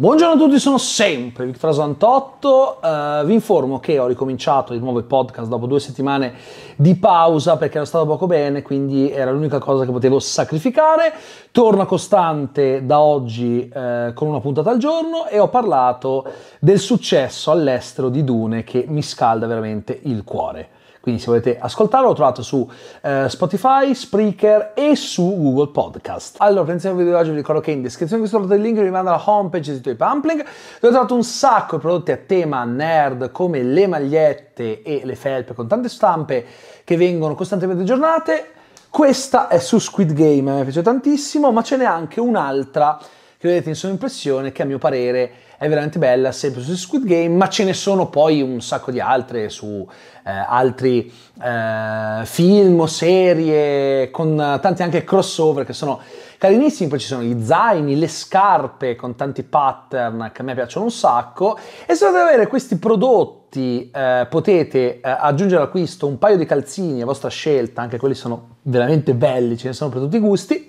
Buongiorno a tutti, sono sempre Victor Santotto, uh, eh, vi informo che ho ricominciato di nuovo il podcast dopo due settimane di pausa perché ero stato poco bene, quindi era l'unica cosa che potevo sacrificare. Torno costante da oggi uh, con una puntata al giorno e ho parlato del successo all'estero di Dune che mi scalda veramente il cuore. Quindi se volete ascoltarlo lo trovate su eh, Spotify, Spreaker e su Google Podcast. Allora, iniziamo il video di oggi, vi ricordo che in descrizione vi questo trovate il link che vi manda alla homepage del sito di Pumpling, dove trovate un sacco di prodotti a tema nerd come le magliette e le felpe con tante stampe che vengono costantemente aggiornate. Questa è su Squid Game, mi piace tantissimo, ma ce n'è anche un'altra che vedete in sovraimpressione che a mio parere è veramente bella, sempre su Squid Game, ma ce ne sono poi un sacco di altre su eh, altri eh, film o serie, con tanti anche crossover che sono carinissimi, poi ci sono gli zaini, le scarpe con tanti pattern che a me piacciono un sacco e se volete avere questi prodotti eh, potete eh, aggiungere all'acquisto un paio di calzini a vostra scelta, anche quelli sono veramente belli, ce ne sono per tutti i gusti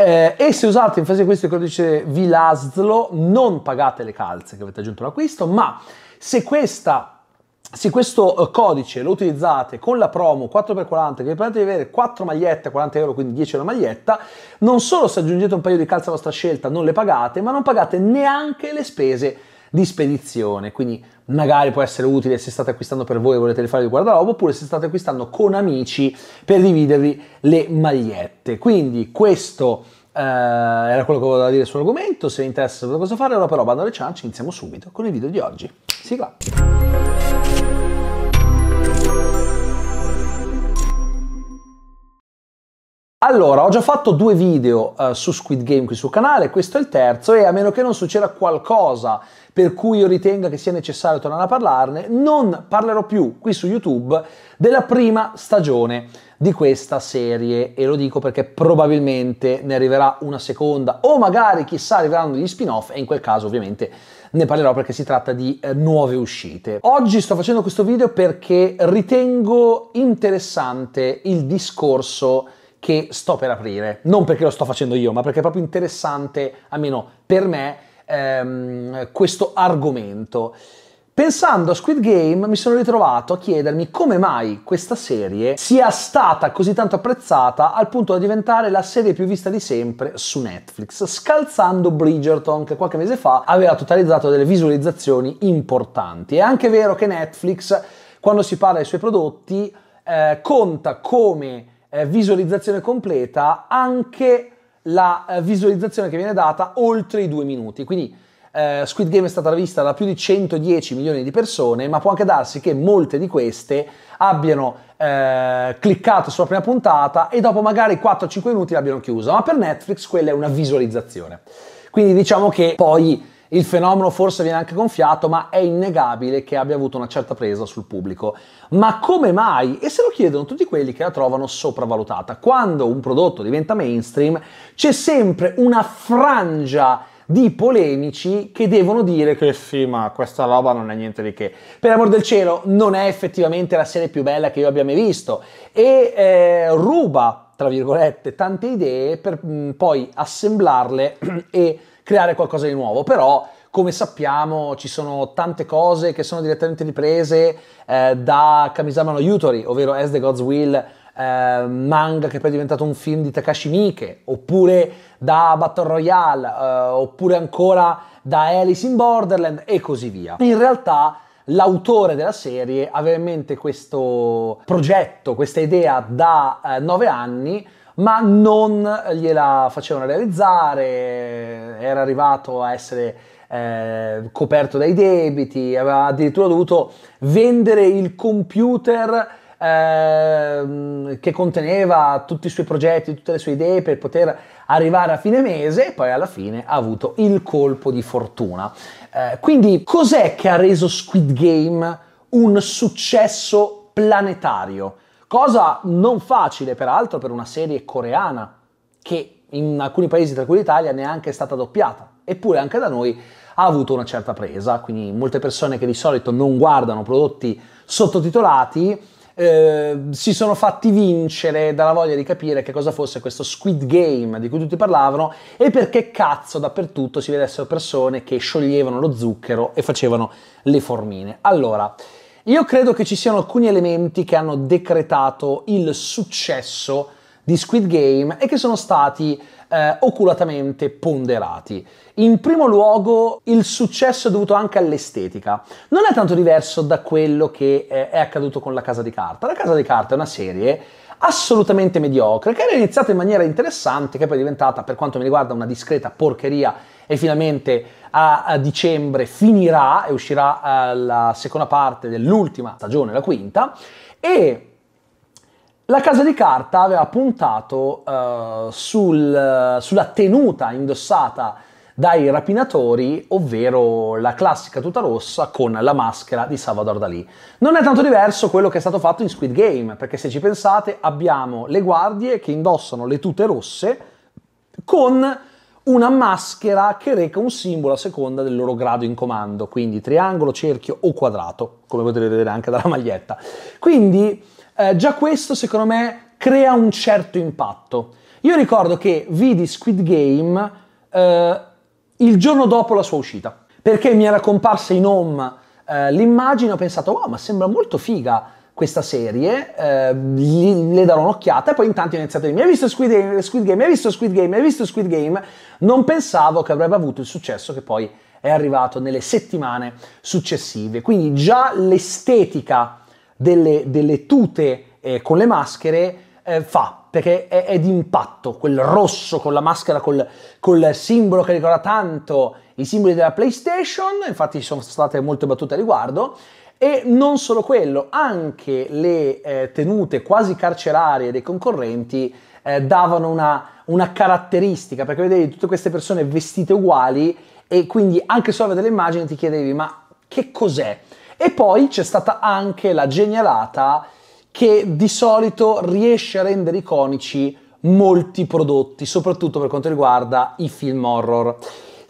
eh, e se usate in fase di acquisto il codice VLASLO non pagate le calze che avete aggiunto all'acquisto, ma se, questa, se questo eh, codice lo utilizzate con la promo 4x40 che vi permette di avere 4 magliette a 40 euro, quindi 10 euro maglietta, non solo se aggiungete un paio di calze a vostra scelta non le pagate, ma non pagate neanche le spese di spedizione, quindi magari può essere utile se state acquistando per voi e volete fare il guardaroba oppure se state acquistando con amici per dividervi le magliette. Quindi questo eh, era quello che volevo dire sull'argomento, se vi interessa sapete cosa fare, ora però vado alle ciance, iniziamo subito con il video di oggi. Sigla! Allora, ho già fatto due video uh, su Squid Game qui sul canale, questo è il terzo e a meno che non succeda qualcosa per cui io ritenga che sia necessario tornare a parlarne, non parlerò più qui su YouTube della prima stagione di questa serie e lo dico perché probabilmente ne arriverà una seconda o magari chissà arriveranno degli spin-off e in quel caso ovviamente ne parlerò perché si tratta di eh, nuove uscite. Oggi sto facendo questo video perché ritengo interessante il discorso che sto per aprire. Non perché lo sto facendo io, ma perché è proprio interessante, almeno per me, ehm, questo argomento. Pensando a Squid Game mi sono ritrovato a chiedermi come mai questa serie sia stata così tanto apprezzata al punto da diventare la serie più vista di sempre su Netflix, scalzando Bridgerton che qualche mese fa aveva totalizzato delle visualizzazioni importanti. È anche vero che Netflix, quando si parla dei suoi prodotti, eh, conta come eh, visualizzazione completa anche la eh, visualizzazione che viene data oltre i due minuti. Quindi eh, Squid Game è stata vista da più di 110 milioni di persone, ma può anche darsi che molte di queste abbiano eh, cliccato sulla prima puntata e dopo magari 4-5 minuti l'abbiano chiusa, ma per Netflix quella è una visualizzazione. Quindi diciamo che poi il fenomeno forse viene anche gonfiato, ma è innegabile che abbia avuto una certa presa sul pubblico. Ma come mai? E se lo chiedono tutti quelli che la trovano sopravvalutata. Quando un prodotto diventa mainstream, c'è sempre una frangia di polemici che devono dire che eh sì, ma questa roba non è niente di che. Per amor del cielo, non è effettivamente la serie più bella che io abbia mai visto e eh, ruba, tra virgolette, tante idee per mh, mm, poi assemblarle e creare qualcosa di nuovo, però come sappiamo ci sono tante cose che sono direttamente riprese eh, da Kamisama no Yutori, ovvero As the God's Will, eh, manga che poi è diventato un film di Takashi Miike, oppure da Battle Royale, eh, oppure ancora da Alice in Borderland e così via. In realtà l'autore della serie aveva in mente questo progetto, questa idea da eh, nove anni, ma non gliela facevano realizzare, era arrivato a essere eh, coperto dai debiti, aveva addirittura dovuto vendere il computer eh, che conteneva tutti i suoi progetti, tutte le sue idee per poter arrivare a fine mese e poi alla fine ha avuto il colpo di fortuna. Eh, quindi cos'è che ha reso Squid Game un successo planetario? cosa non facile peraltro per una serie coreana che in alcuni paesi tra cui l'Italia neanche è stata doppiata, eppure anche da noi ha avuto una certa presa, quindi molte persone che di solito non guardano prodotti sottotitolati eh, si sono fatti vincere dalla voglia di capire che cosa fosse questo Squid Game di cui tutti parlavano e perché cazzo dappertutto si vedessero persone che scioglievano lo zucchero e facevano le formine. Allora, io credo che ci siano alcuni elementi che hanno decretato il successo di Squid Game e che sono stati eh, oculatamente ponderati. In primo luogo il successo è dovuto anche all'estetica. Non è tanto diverso da quello che eh, è accaduto con La Casa di Carta. La Casa di Carta è una serie assolutamente mediocre che era iniziata in maniera interessante, che poi è diventata, per quanto mi riguarda, una discreta porcheria e finalmente a, a dicembre finirà e uscirà eh, la seconda parte dell'ultima stagione, la quinta, e la casa di carta aveva puntato uh, sul, uh, sulla tenuta indossata dai rapinatori, ovvero la classica tuta rossa con la maschera di Salvador Dalì. Non è tanto diverso quello che è stato fatto in Squid Game, perché se ci pensate abbiamo le guardie che indossano le tute rosse con una maschera che reca un simbolo a seconda del loro grado in comando, quindi triangolo, cerchio o quadrato, come potete vedere anche dalla maglietta. Quindi eh, già questo secondo me crea un certo impatto. Io ricordo che vidi Squid Game eh, il giorno dopo la sua uscita, perché mi era comparsa in home eh, l'immagine ho pensato, wow, ma sembra molto figa questa serie, eh, gli, le darò un'occhiata e poi intanto ho iniziato a dire mi hai visto Squid Game, Squid Game, mi hai visto Squid Game, mi hai visto Squid Game, non pensavo che avrebbe avuto il successo che poi è arrivato nelle settimane successive. Quindi già l'estetica delle, delle tute eh, con le maschere eh, fa, perché è, è d'impatto, quel rosso con la maschera, col, col simbolo che ricorda tanto i simboli della PlayStation, infatti ci sono state molte battute a riguardo, e non solo quello, anche le eh, tenute quasi carcerarie dei concorrenti eh, davano una, una caratteristica, perché vedevi tutte queste persone vestite uguali e quindi anche solo a vedere le immagini ti chiedevi ma che cos'è? E poi c'è stata anche la genialata che di solito riesce a rendere iconici molti prodotti, soprattutto per quanto riguarda i film horror.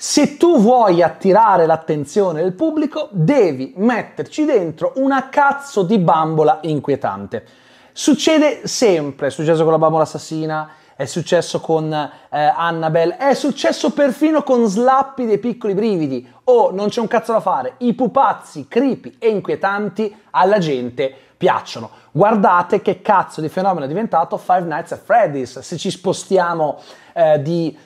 Se tu vuoi attirare l'attenzione del pubblico, devi metterci dentro una cazzo di bambola inquietante. Succede sempre, è successo con la bambola assassina, è successo con eh, Annabelle, è successo perfino con slappi dei piccoli brividi. Oh, non c'è un cazzo da fare, i pupazzi creepy e inquietanti alla gente piacciono. Guardate che cazzo di fenomeno è diventato Five Nights at Freddy's, se ci spostiamo eh, di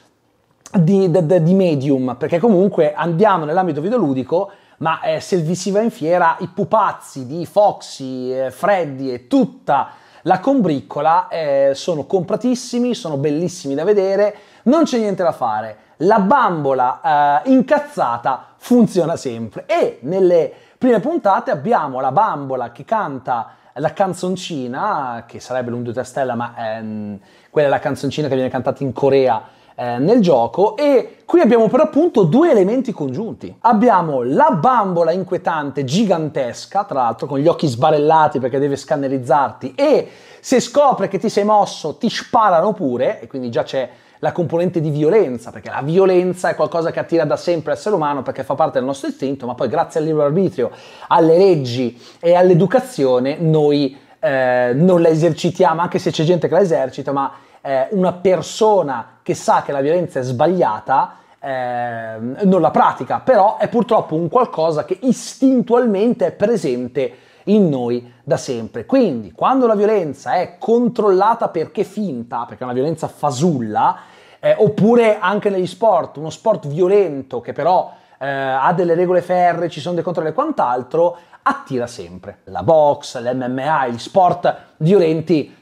di, di, di medium, perché comunque andiamo nell'ambito videoludico ma eh, se vi si va in fiera i pupazzi di Foxy, eh, Freddy e tutta la combriccola eh, sono compratissimi, sono bellissimi da vedere, non c'è niente da fare. La bambola eh, incazzata funziona sempre e nelle prime puntate abbiamo la bambola che canta la canzoncina, che sarebbe l'1, 3 stella, ma ehm, quella è la canzoncina che viene cantata in Corea eh, nel gioco e qui abbiamo per appunto due elementi congiunti. Abbiamo la bambola inquietante, gigantesca, tra l'altro con gli occhi sbarellati perché deve scannerizzarti e se scopre che ti sei mosso ti sparano pure e quindi già c'è la componente di violenza, perché la violenza è qualcosa che attira da sempre l'essere umano perché fa parte del nostro istinto, ma poi grazie al libero arbitrio, alle leggi e all'educazione noi eh, non la esercitiamo, anche se c'è gente che la esercita, ma eh, una persona che sa che la violenza è sbagliata, eh, non la pratica, però è purtroppo un qualcosa che istintualmente è presente in noi da sempre. Quindi, quando la violenza è controllata perché finta, perché è una violenza fasulla, eh, oppure anche negli sport, uno sport violento che però eh, ha delle regole ferre, ci sono dei controlli e quant'altro, attira sempre. La box, l'MMA, gli sport violenti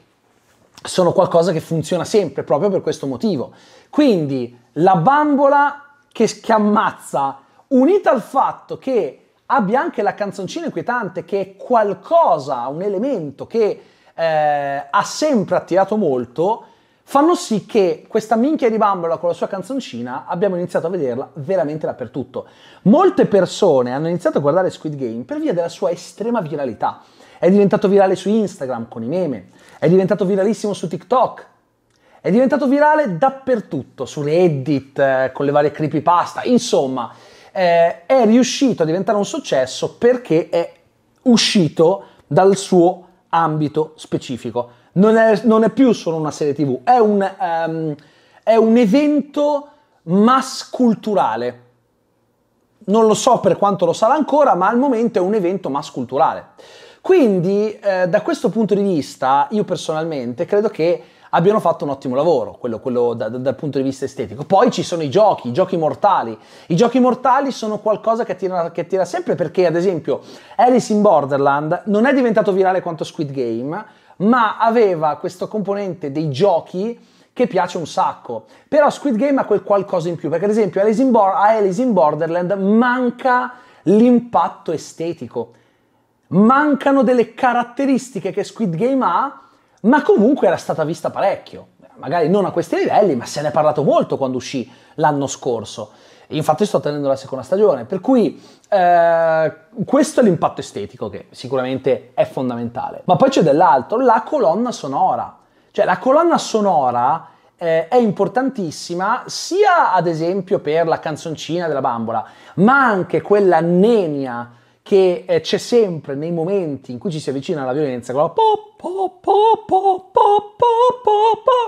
sono qualcosa che funziona sempre proprio per questo motivo. Quindi la bambola che schiammazza, unita al fatto che abbia anche la canzoncina inquietante, che è qualcosa, un elemento che eh, ha sempre attirato molto, fanno sì che questa minchia di bambola con la sua canzoncina abbiamo iniziato a vederla veramente dappertutto. Molte persone hanno iniziato a guardare Squid Game per via della sua estrema viralità è diventato virale su Instagram con i meme, è diventato viralissimo su TikTok, è diventato virale dappertutto, su Reddit, eh, con le varie creepypasta, insomma, eh, è riuscito a diventare un successo perché è uscito dal suo ambito specifico. Non è, non è più solo una serie tv, è un, um, è un evento mass culturale. Non lo so per quanto lo sarà ancora, ma al momento è un evento mass culturale. Quindi eh, da questo punto di vista io personalmente credo che abbiano fatto un ottimo lavoro, quello, quello da, da, dal punto di vista estetico. Poi ci sono i giochi, i giochi mortali. I giochi mortali sono qualcosa che attira, che attira sempre perché, ad esempio, Alice in Borderland non è diventato virale quanto Squid Game, ma aveva questo componente dei giochi che piace un sacco. Però Squid Game ha quel qualcosa in più, perché ad esempio Alice in, Bo- a Alice in Borderland manca l'impatto estetico mancano delle caratteristiche che Squid Game ha, ma comunque era stata vista parecchio. Magari non a questi livelli, ma se ne è parlato molto quando uscì l'anno scorso. Infatti sto tenendo la seconda stagione, per cui eh, questo è l'impatto estetico che sicuramente è fondamentale. Ma poi c'è dell'altro, la colonna sonora. Cioè la colonna sonora eh, è importantissima sia ad esempio per la canzoncina della bambola, ma anche quella nenia che eh, c'è sempre nei momenti in cui ci si avvicina alla violenza, quella po, po, po, po, po, po,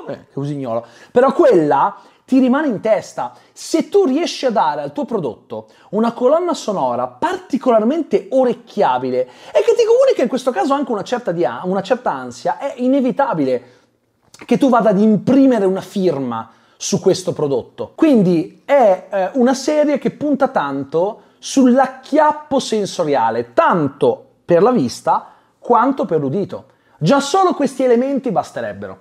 po, eh, che usignolo, però quella ti rimane in testa. Se tu riesci a dare al tuo prodotto una colonna sonora particolarmente orecchiabile e che ti comunica in questo caso anche una certa, dia- una certa ansia, è inevitabile che tu vada ad imprimere una firma su questo prodotto. Quindi è eh, una serie che punta tanto sull'acchiappo sensoriale, tanto per la vista quanto per l'udito. Già solo questi elementi basterebbero.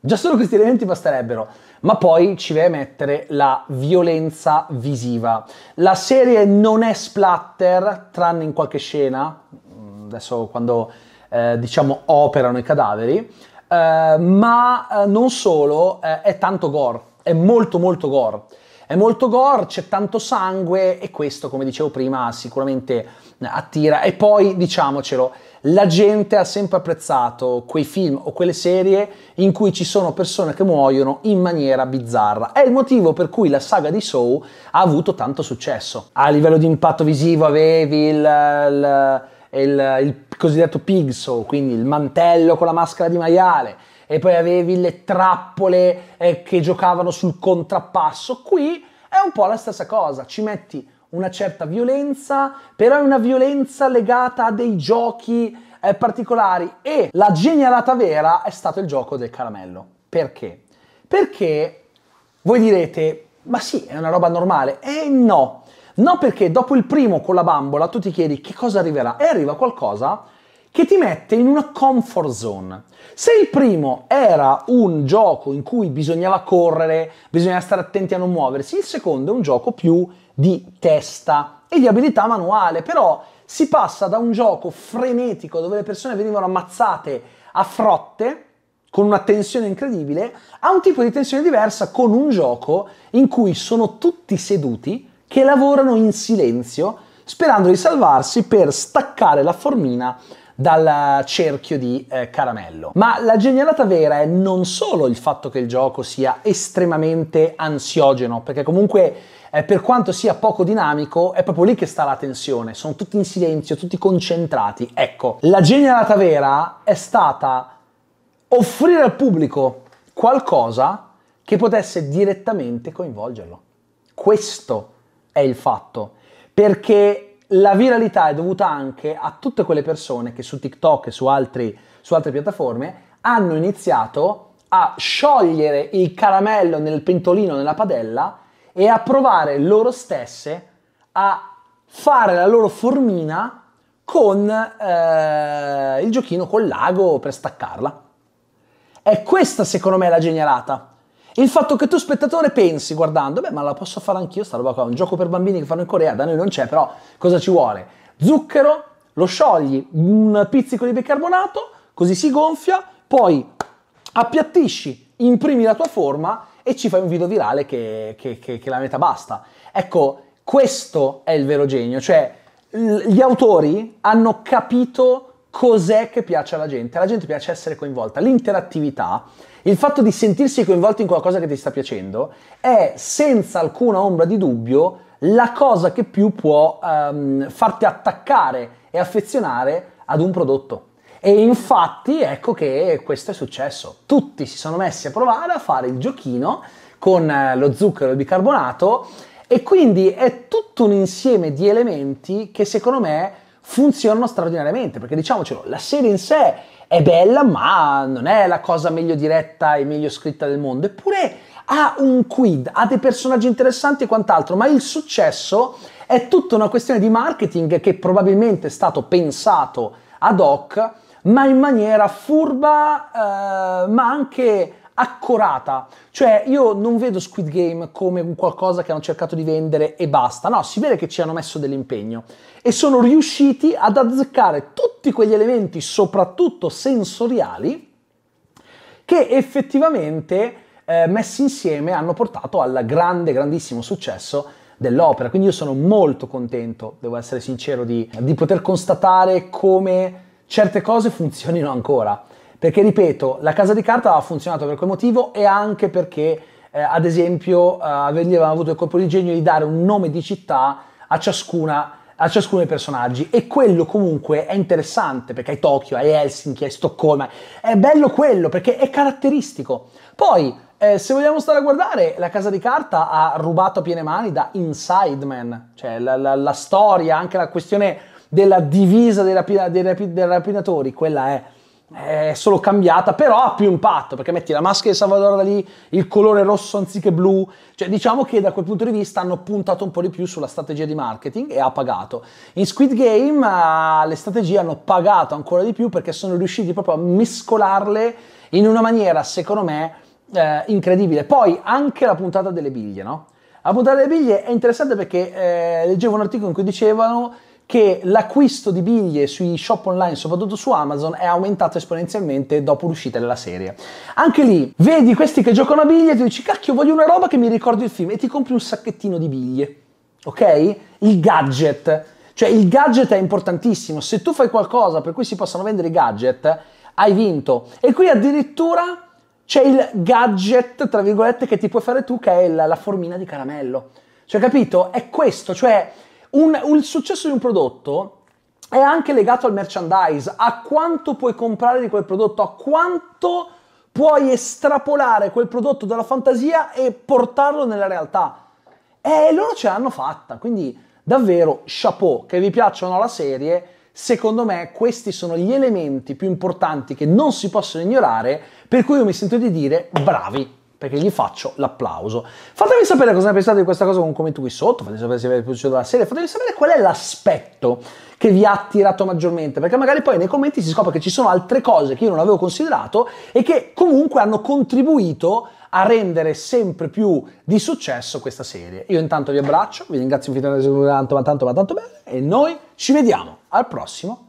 Già solo questi elementi basterebbero, ma poi ci deve mettere la violenza visiva. La serie non è splatter, tranne in qualche scena, mm, adesso quando eh, diciamo operano i cadaveri, eh, ma eh, non solo, eh, è tanto gore, è molto molto gore. È molto gore, c'è tanto sangue e questo, come dicevo prima, sicuramente eh, attira. E poi, diciamocelo, la gente ha sempre apprezzato quei film o quelle serie in cui ci sono persone che muoiono in maniera bizzarra. È il motivo per cui la saga di Saw ha avuto tanto successo. A livello di impatto visivo avevi il, il, il, il cosiddetto pig Saw, quindi il mantello con la maschera di maiale, e poi avevi le trappole eh, che giocavano sul contrappasso. Qui è un po' la stessa cosa, ci metti una certa violenza, però è una violenza legata a dei giochi eh, particolari e la genialata vera è stato il gioco del caramello. Perché? Perché voi direte, ma sì, è una roba normale. E no, no perché dopo il primo con la bambola tu ti chiedi che cosa arriverà e arriva qualcosa che ti mette in una comfort zone. Se il primo era un gioco in cui bisognava correre, bisognava stare attenti a non muoversi, il secondo è un gioco più di testa e di abilità manuale, però si passa da un gioco frenetico dove le persone venivano ammazzate a frotte con una tensione incredibile, a un tipo di tensione diversa con un gioco in cui sono tutti seduti che lavorano in silenzio sperando di salvarsi per staccare la formina dal cerchio di eh, caramello. Ma la genialata vera è non solo il fatto che il gioco sia estremamente ansiogeno, perché comunque eh, per quanto sia poco dinamico, è proprio lì che sta la tensione, sono tutti in silenzio, tutti concentrati. Ecco, la genialata vera è stata offrire al pubblico qualcosa che potesse direttamente coinvolgerlo. Questo è il fatto, perché la viralità è dovuta anche a tutte quelle persone che su TikTok e su, altri, su altre piattaforme hanno iniziato a sciogliere il caramello nel pentolino, nella padella e a provare loro stesse a fare la loro formina con eh, il giochino col lago per staccarla. È questa secondo me la genialata. Il fatto che tu spettatore pensi guardando, beh ma la posso fare anch'io sta roba qua, un gioco per bambini che fanno in Corea, da noi non c'è, però cosa ci vuole? Zucchero, lo sciogli, un pizzico di bicarbonato, così si gonfia, poi appiattisci, imprimi la tua forma e ci fai un video virale che, che, che, che la metà basta. Ecco, questo è il vero genio, cioè gli autori hanno capito cos'è che piace alla gente, alla gente piace essere coinvolta, l'interattività il fatto di sentirsi coinvolti in qualcosa che ti sta piacendo è senza alcuna ombra di dubbio la cosa che più può um, farti attaccare e affezionare ad un prodotto. E infatti ecco che questo è successo. Tutti si sono messi a provare a fare il giochino con eh, lo zucchero e il bicarbonato e quindi è tutto un insieme di elementi che secondo me funzionano straordinariamente, perché diciamocelo, la serie in sé è bella, ma non è la cosa meglio diretta e meglio scritta del mondo. Eppure ha un quid, ha dei personaggi interessanti e quant'altro, ma il successo è tutta una questione di marketing che probabilmente è stato pensato ad hoc, ma in maniera furba, eh, ma anche accorata. Cioè, io non vedo Squid Game come un qualcosa che hanno cercato di vendere e basta. No, si vede che ci hanno messo dell'impegno e sono riusciti ad azzeccare tutti quegli elementi, soprattutto sensoriali, che effettivamente eh, messi insieme hanno portato al grande, grandissimo successo dell'opera. Quindi io sono molto contento, devo essere sincero, di, di poter constatare come certe cose funzionino ancora perché, ripeto, la casa di carta ha funzionato per quel motivo e anche perché, eh, ad esempio, eh, avevano avuto il colpo di genio di dare un nome di città a ciascuna a ciascuno dei personaggi e quello comunque è interessante perché hai Tokyo, hai Helsinki, hai Stoccolma, è bello quello perché è caratteristico. Poi, eh, se vogliamo stare a guardare, la casa di carta ha rubato a piene mani da Inside Man, cioè la, la, la storia, anche la questione della divisa dei, rapina, dei, rapi, dei rapinatori, quella è è solo cambiata, però ha più impatto perché metti la maschera di Salvador da lì, il colore rosso anziché blu, cioè diciamo che da quel punto di vista hanno puntato un po' di più sulla strategia di marketing e ha pagato. In Squid Game uh, le strategie hanno pagato ancora di più perché sono riusciti proprio a mescolarle in una maniera, secondo me, eh, incredibile. Poi anche la puntata delle biglie, no? La puntata delle biglie è interessante perché eh, leggevo un articolo in cui dicevano che l'acquisto di biglie sui shop online, soprattutto su Amazon, è aumentato esponenzialmente dopo l'uscita della serie. Anche lì, vedi questi che giocano a biglie e tu dici, cacchio, voglio una roba che mi ricordi il film e ti compri un sacchettino di biglie. Ok? Il gadget. Cioè il gadget è importantissimo. Se tu fai qualcosa per cui si possano vendere i gadget, hai vinto. E qui addirittura c'è il gadget, tra virgolette, che ti puoi fare tu, che è la, la formina di caramello. Cioè, capito? È questo, cioè un, un, il successo di un prodotto è anche legato al merchandise, a quanto puoi comprare di quel prodotto, a quanto puoi estrapolare quel prodotto dalla fantasia e portarlo nella realtà. E loro ce l'hanno fatta, quindi davvero chapeau, che vi piacciono la serie, secondo me questi sono gli elementi più importanti che non si possono ignorare, per cui io mi sento di dire bravi perché gli faccio l'applauso. Fatemi sapere cosa ne pensate di questa cosa con un commento qui sotto, fatemi sapere se avete piaciuto la serie, fatemi sapere qual è l'aspetto che vi ha attirato maggiormente, perché magari poi nei commenti si scopre che ci sono altre cose che io non avevo considerato e che comunque hanno contribuito a rendere sempre più di successo questa serie. Io intanto vi abbraccio, vi ringrazio infinitamente tanto, ma tanto, ma tanto bene e noi ci vediamo al prossimo